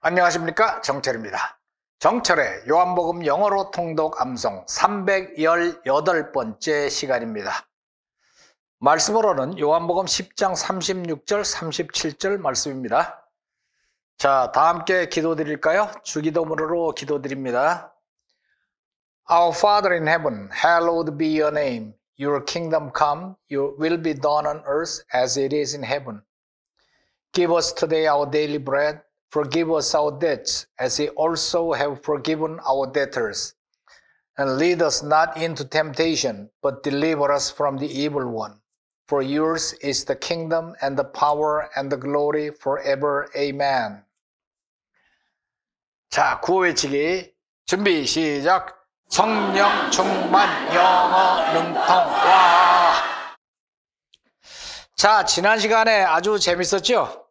안녕하십니까 정철입니다. 정철의 요한복음 영어로 통독 암송 318번째 시간입니다. 말씀으로는 요한복음 10장 36절 37절 말씀입니다. 자, 다 함께 기도드릴까요? 주기도문으로 기도드립니다. Our Father in heaven, hallowed be your name. Your kingdom come, your will be done on earth as it is in heaven. Give us today our daily bread Forgive us our debts, as we also have forgiven our debtors. And lead us not into temptation, but deliver us from the evil one. For yours is the kingdom and the power and the glory forever. Amen. 자, 구호외치기 준비 시작. 성령 충만 영어 와 자, 지난 시간에 아주 재밌었죠?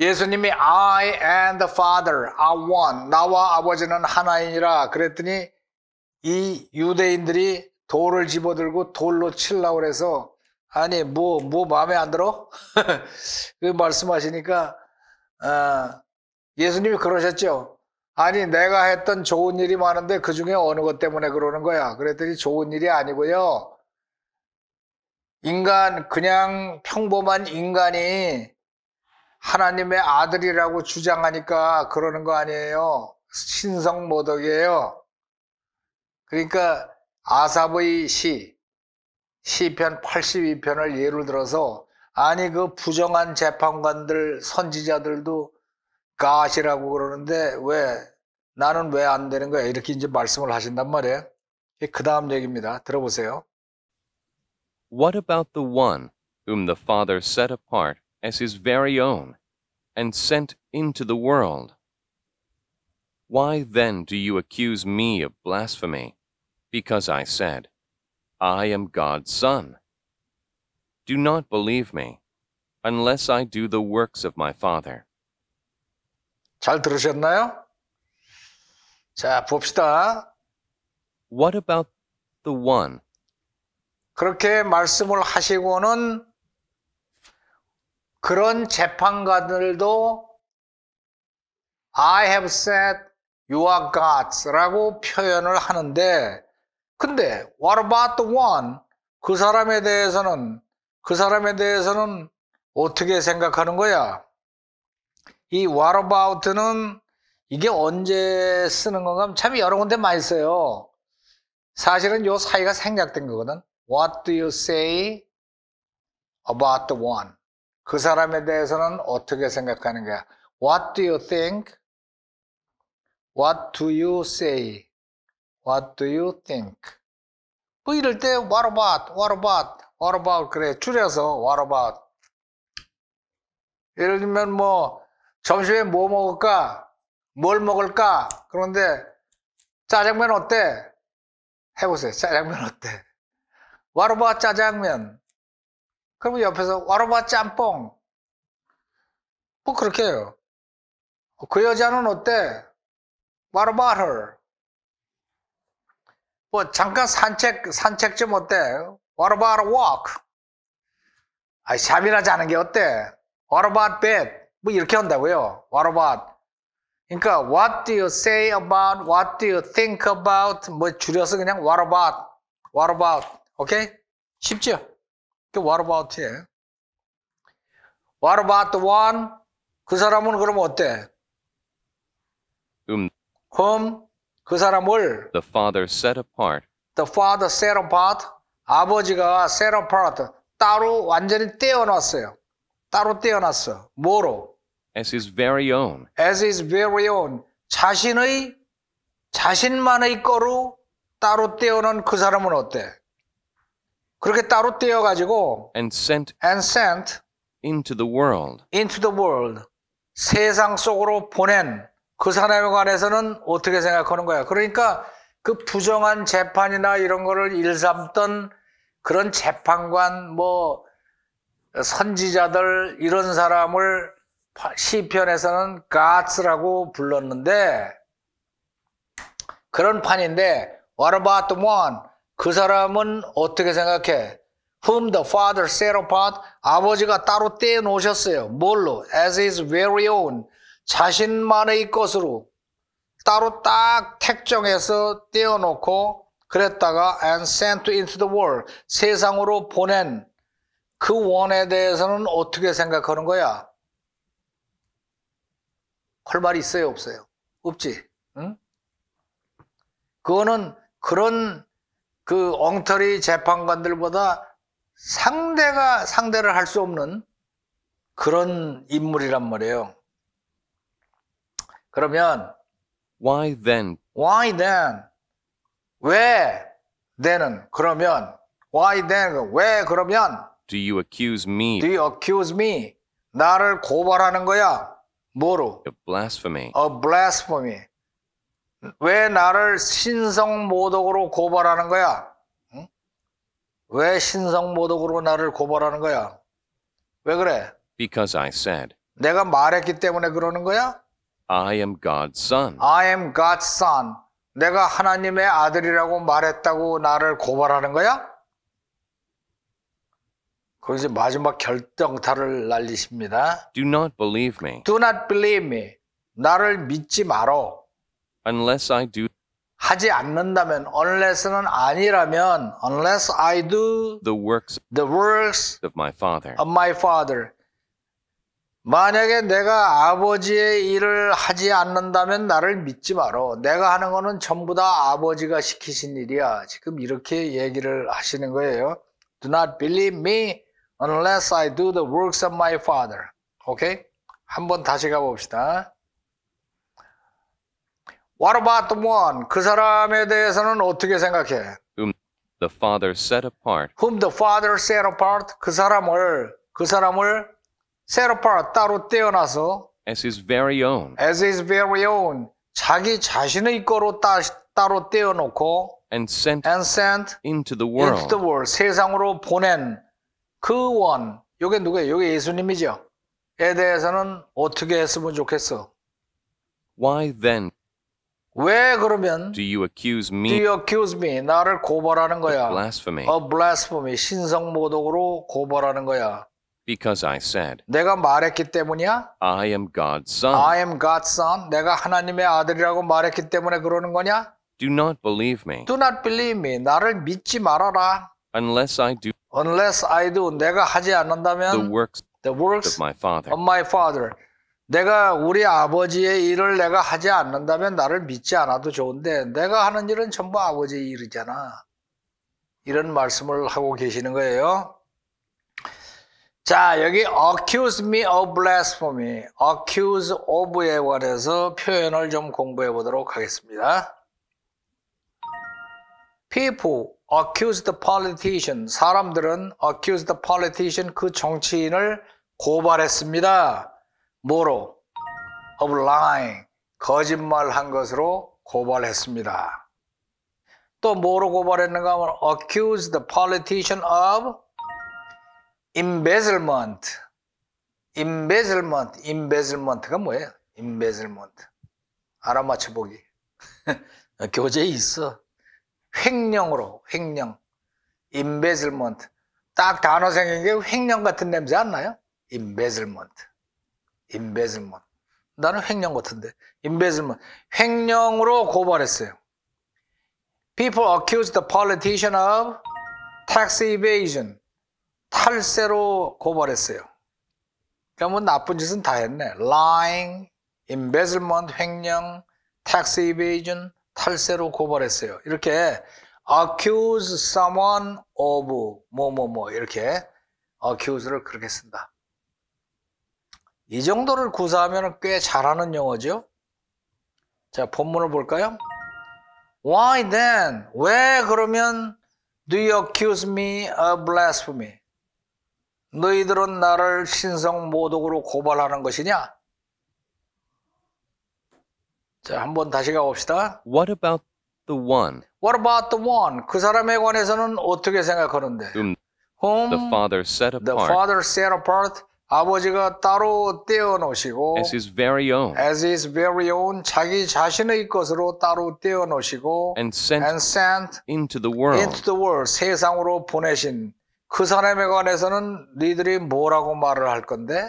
예수님이 I and the Father are one. 나와 아버지는 하나이니라 그랬더니 이 유대인들이 돌을 집어들고 돌로 칠라 고해서 아니 뭐뭐 뭐 마음에 안 들어? 그 말씀하시니까 어, 예수님이 그러셨죠. 아니 내가 했던 좋은 일이 많은데 그 중에 어느 것 때문에 그러는 거야. 그랬더니 좋은 일이 아니고요. 인간 그냥 평범한 인간이 하나님의 아들이라고 주장하니까 그러는 거 아니에요. 신성 모독이에요. 그러니까 아삽의 시, 시편 82편을 예를 들어서 아니 그 부정한 재판관들 선지자들도 가시라고 그러는데 왜 나는 왜 안 되는 거야 이렇게 이제 말씀을 하신단 말이에요. 그 다음 얘기입니다. 들어보세요. What about the one whom the Father set apart as his very own and sent into the world. Why then do you accuse me of blasphemy? Because I said, I am God's Son. Do not believe me, unless I do the works of my Father. 잘 들으셨나요? 자, 봅시다. What about the one? 그렇게 말씀을 하시고는 그런 재판관들도 I have said you are God라고 표현을 하는데 근데 what about the one 그 사람에 대해서는 그 사람에 대해서는 어떻게 생각하는 거야? 이 what about는 이게 언제 쓰는 건가? 참 여러 군데 많이 써요. 사실은 요 사이가 생략된 거거든. What do you say about the one? 그 사람에 대해서는 어떻게 생각하는 거야? What do you think? What do you say? What do you think? 뭐 이럴 때 what about? What about? What about? 그래 줄여서 what about? 예를 들면 뭐 점심에 뭐 먹을까? 뭘 먹을까? 그런데 짜장면 어때? 해보세요. 짜장면 어때? what about 짜장면? 그러면 옆에서 와로바 짬뽕 뭐 그렇게 해요 그 여자는 어때? What about her? 뭐 잠깐 산책 산책 좀 어때? What about a walk? 아, 샵이나 자는 게 어때? What about bed? 뭐 이렇게 한다고요. What about? 그러니까 what do you say about? What do you think about? 뭐 줄여서 그냥 what about? What about? 오케이? Okay? 쉽죠? 그 what about 해? What about the one? 그 사람은 그럼 어때? Um, whom 그 사람을 the father set apart. The father set apart. 아버지가 set apart. 따로 완전히 떼어놨어요. 따로 떼어놨어. 뭐로? As his very own. As his very own. 자신의 자신만의 거로 따로 떼어놓은 그 사람은 어때? 그렇게 따로 떼어 가지고 and sent and sent into the world. into the world. 세상 속으로 보낸 그 사람에 관해서는 어떻게 생각하는 거야? 그러니까 그 부정한 재판이나 이런 거를 일삼던 그런 재판관 뭐 선지자들 이런 사람을 시편에서는 가츠라고 불렀는데 그런 판인데 what about the one 그 사람은 어떻게 생각해? whom the father set apart 아버지가 따로 떼어 놓으셨어요. 뭘로? as his very own 자신만의 것으로 따로 딱 택정해서 떼어 놓고 그랬다가 and sent into the world 세상으로 보낸 그 원에 대해서는 어떻게 생각하는 거야? 할 말이 있어요, 없어요? 없지? 응? 그거는 그런 그 엉터리 재판관들보다 상대가 상대를 할 수 없는 그런 인물이란 말이에요. 그러면 why then? why then? 왜 then 그러면 why then 왜 그러면 do you accuse me? do you accuse me? 나를 고발하는 거야. 뭐로? A blasphemy. A blasphemy. 왜 나를 신성모독으로 고발하는 거야? 응? 왜 신성모독으로 나를 고발하는 거야? 왜 그래? Because I said. 내가 말했기 때문에 그러는 거야? I am God's son. I am God's son. 내가 하나님의 아들이라고 말했다고 나를 고발하는 거야? 거기서 마지막 결정타를 날리십니다. Do not believe me. Do not believe me. 나를 믿지 마라. unless I do 하지 않는다면 unless는 아니라면 unless I do the works the works of my father of my father 만약에 내가 아버지의 일을 하지 않는다면 나를 믿지 마라. 내가 하는 거는 전부 다 아버지가 시키신 일이야. 지금 이렇게 얘기를 하시는 거예요. Do not believe me unless I do the works of my father. 오케이? Okay? 한번 다시 가봅시다. What about the one? 그 사람에 대해서는 어떻게 생각해? Whom the Father set apart. Whom the Father set apart. 그 사람을 그 사람을 set apart 따로 떼어놔서 as his very own. as his very own. 자기 자신의 거로 따, 따로 떼어놓고 and sent, and sent into the world. into the world. 세상으로 보낸 그 원. 요게 누구예요? 요게 예수님이죠. 에 대해서는 어떻게 했으면 좋겠어? Why then 왜 그러면 Do you accuse me? do you accuse me 나를 고발하는 of 거야. blasphemy of blasphemy 신성 모독으로 고발하는 거야. because I said, 내가 말했기 때문이야? I am God's son? I am God's son. 내가 하나님의 아들이라고 말했기 때문에 그러는 거냐? Do not believe me Do not believe me. 나를 믿지 말아라. unless I do Unless I do. 내가 하지 않는다면. the works the works of my Father. of my father. 내가 우리 아버지의 일을 내가 하지 않는다면 나를 믿지 않아도 좋은데 내가 하는 일은 전부 아버지의 일이잖아. 이런 말씀을 하고 계시는 거예요. 자, 여기 accuse me of blasphemy, accuse of에 관해서 표현을 좀 공부해 보도록 하겠습니다. People accuse the politician, 사람들은 accuse the politician, 그 정치인을 고발했습니다. 뭐로? of lying, 거짓말한 것으로 고발했습니다. 또 뭐로 고발했는가 하면 accused the politician of embezzlement. embezzlement, embezzlement가 뭐예요? embezzlement. 알아맞혀 보기. 교재에 있어. 횡령으로, 횡령. embezzlement. 딱 단어 생긴 게 횡령 같은 냄새 안 나요? embezzlement. 인베즈먼. 나는 횡령 같은데. 인베즈먼. 횡령으로 고발했어요. People accused the politician of tax evasion. 탈세로 고발했어요. 그러면 나쁜 짓은 다 했네. lying, embezzlement, 횡령, tax evasion, 탈세로 고발했어요. 이렇게 accuse someone of 뭐뭐뭐 이렇게 accuse를 그렇게 쓴다. 이 정도를 구사하면 꽤 잘하는 영어죠. 자, 본문을 볼까요? Why then? 왜 그러면 do you accuse me of blasphemy? 너희들은 나를 신성 모독으로 고발하는 것이냐? 자, 한번 다시 가봅시다. What about the one? What about the one? 그 사람에 관해서는 어떻게 생각하는데? Whom, whom the father set apart. The father set apart. 아버지가 따로 떼어 놓으시고 as his very own as his very own 자기 자신의 것으로 따로 떼어 놓으시고 and sent, and sent into the world into the world 세상으로 보내신 그 사람에 관해서는 너희들이 뭐라고 말을 할 건데?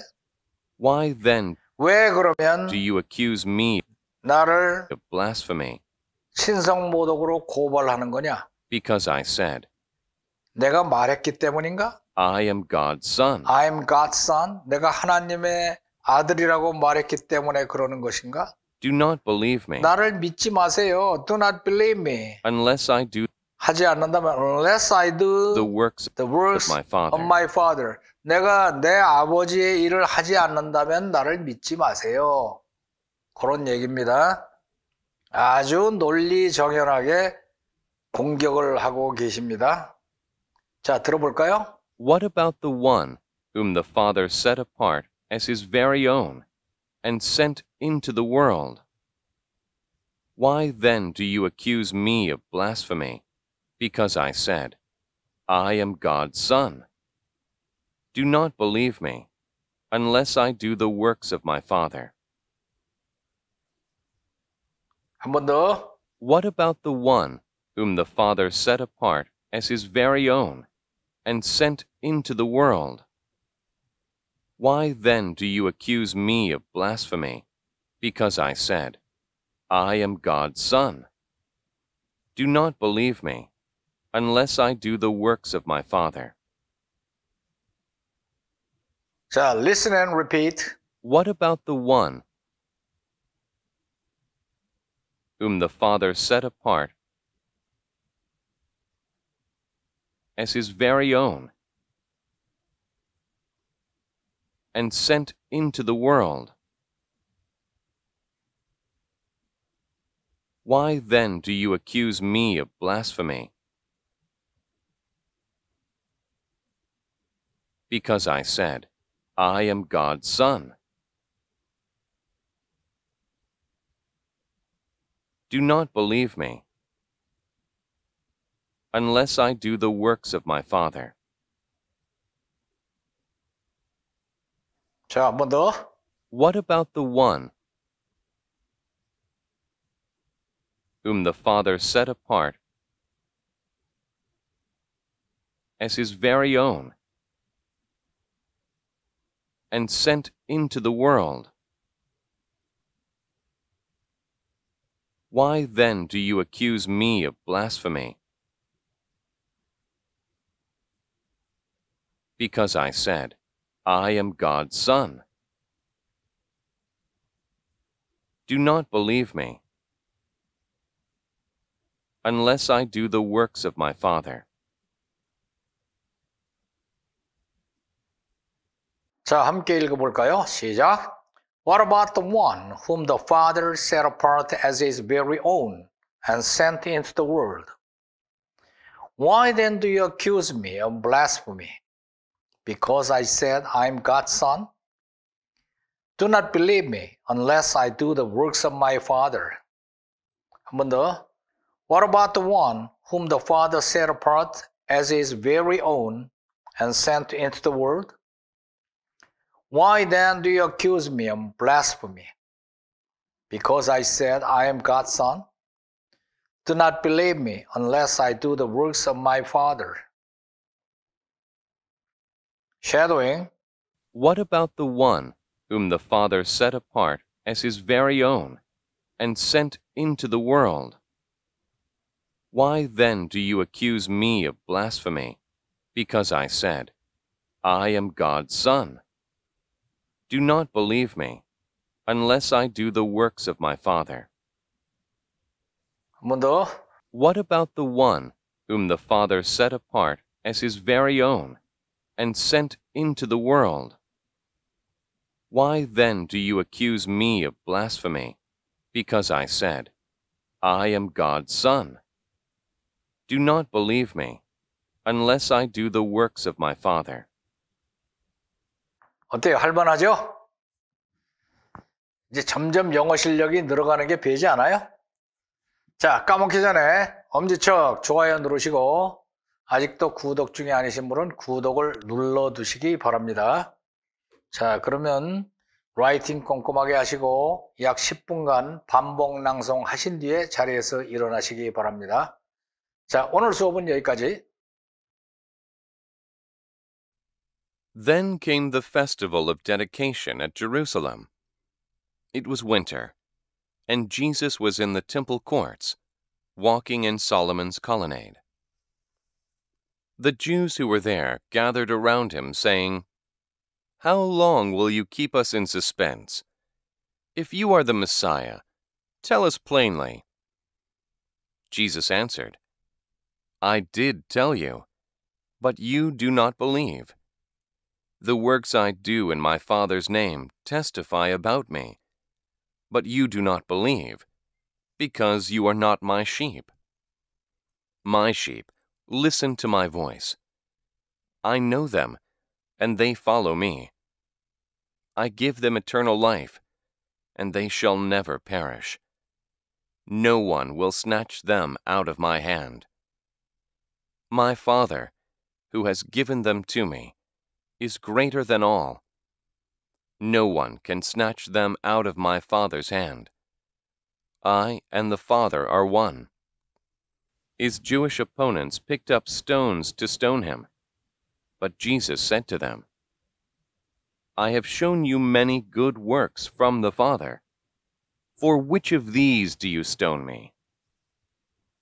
Why then 왜 그러면 do you accuse me 나를 of blasphemy 신성 모독으로 고발하는 거냐? Because I said 내가 말했기 때문인가? I am God's son. I am God's son. 내가 하나님의 아들이라고 말했기 때문에 그러는 것인가? Do not believe me. 나를 믿지 마세요. Do not believe me. Unless I do 하지 않는다면 unless I do the works, the works of, my father. of my father. 내가 내 아버지의 일을 하지 않는다면 나를 믿지 마세요. 그런 얘기입니다. 아주 논리 정연하게 공격을 하고 계십니다. 자, 들어볼까요? What about the one whom the Father set apart as his very own and sent into the world? Why then do you accuse me of blasphemy? Because I said, I am God's Son. Do not believe me unless I do the works of my Father. What about the one whom the Father set apart as his very own and sent into the world. Why then do you accuse me of blasphemy? Because I said, I am God's Son. Do not believe me, unless I do the works of my Father. So listen and repeat. What about the one whom the Father set apart as his very own and sent into the world. Why then do you accuse me of blasphemy? Because I said, I am God's Son. Do not believe me unless I do the works of my Father. What about the one whom the Father set apart as his very own and sent into the world? Why then do you accuse me of blasphemy? because I said, I am God's Son. Do not believe me unless I do the works of my Father. 자, 함께 읽어볼까요? 시작. What about the one whom the Father set apart as his very own and sent into the world? Why then do you accuse me of blasphemy? because I said, I am God's son? Do not believe me unless I do the works of my Father. What about the one whom the Father set apart as his very own and sent into the world? Why then do you accuse me of blasphemy? Because I said, I am God's son? Do not believe me unless I do the works of my Father. Shadowing. What about the one whom the Father set apart as his very own and sent into the world? Why then do you accuse me of blasphemy? Because I said, I am God's Son. Do not believe me, unless I do the works of my Father. Mundo. What about the one whom the Father set apart as his very own and sent into the world. Why then do you accuse me of blasphemy? Because I said, I am God's Son. Do not believe me, unless I do the works of my Father. 어때요? 할만하죠? 이제 점점 영어 실력이 늘어가는 게 배지 않아요? 자, 까먹기 전에 엄지척 좋아요 누르시고 아직도 구독 중이 아니신 분은 구독을 눌러 두시기 바랍니다. 자, 그러면 라이팅 꼼꼼하게 하시고 약 10분간 반복 낭송 하신 뒤에 자리에서 일어나시기 바랍니다. 자, 오늘 수업은 여기까지. Then came the festival of dedication at Jerusalem. It was winter, and Jesus was in the temple courts, walking in Solomon's colonnade. The Jews who were there gathered around him, saying, How long will you keep us in suspense? If you are the Messiah, tell us plainly. Jesus answered, I did tell you, but you do not believe. The works I do in my Father's name testify about me, but you do not believe, because you are not my sheep. My sheep Listen to my voice. I know them, and they follow me. I give them eternal life, and they shall never perish. No one will snatch them out of my hand. My Father, who has given them to me, is greater than all. No one can snatch them out of my Father's hand. I and the Father are one his Jewish opponents picked up stones to stone him. But Jesus said to them, I have shown you many good works from the Father. For which of these do you stone me?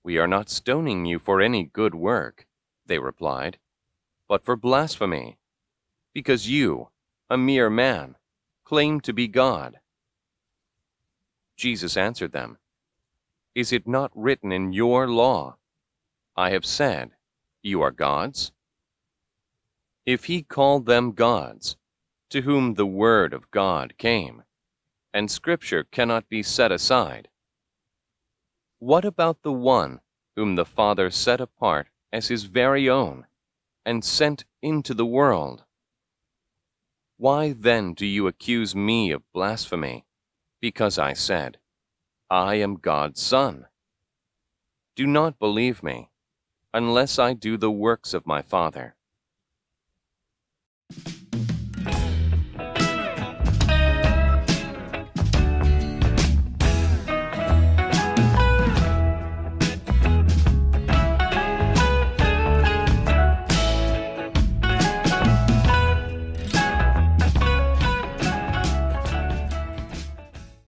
We are not stoning you for any good work, they replied, but for blasphemy, because you, a mere man, claim to be God. Jesus answered them, Is it not written in your law, I have said, You are gods? If he called them gods, to whom the word of God came, and scripture cannot be set aside, what about the one whom the Father set apart as his very own and sent into the world? Why then do you accuse me of blasphemy, because I said, I am God's Son? Do not believe me, unless I do the works of my Father.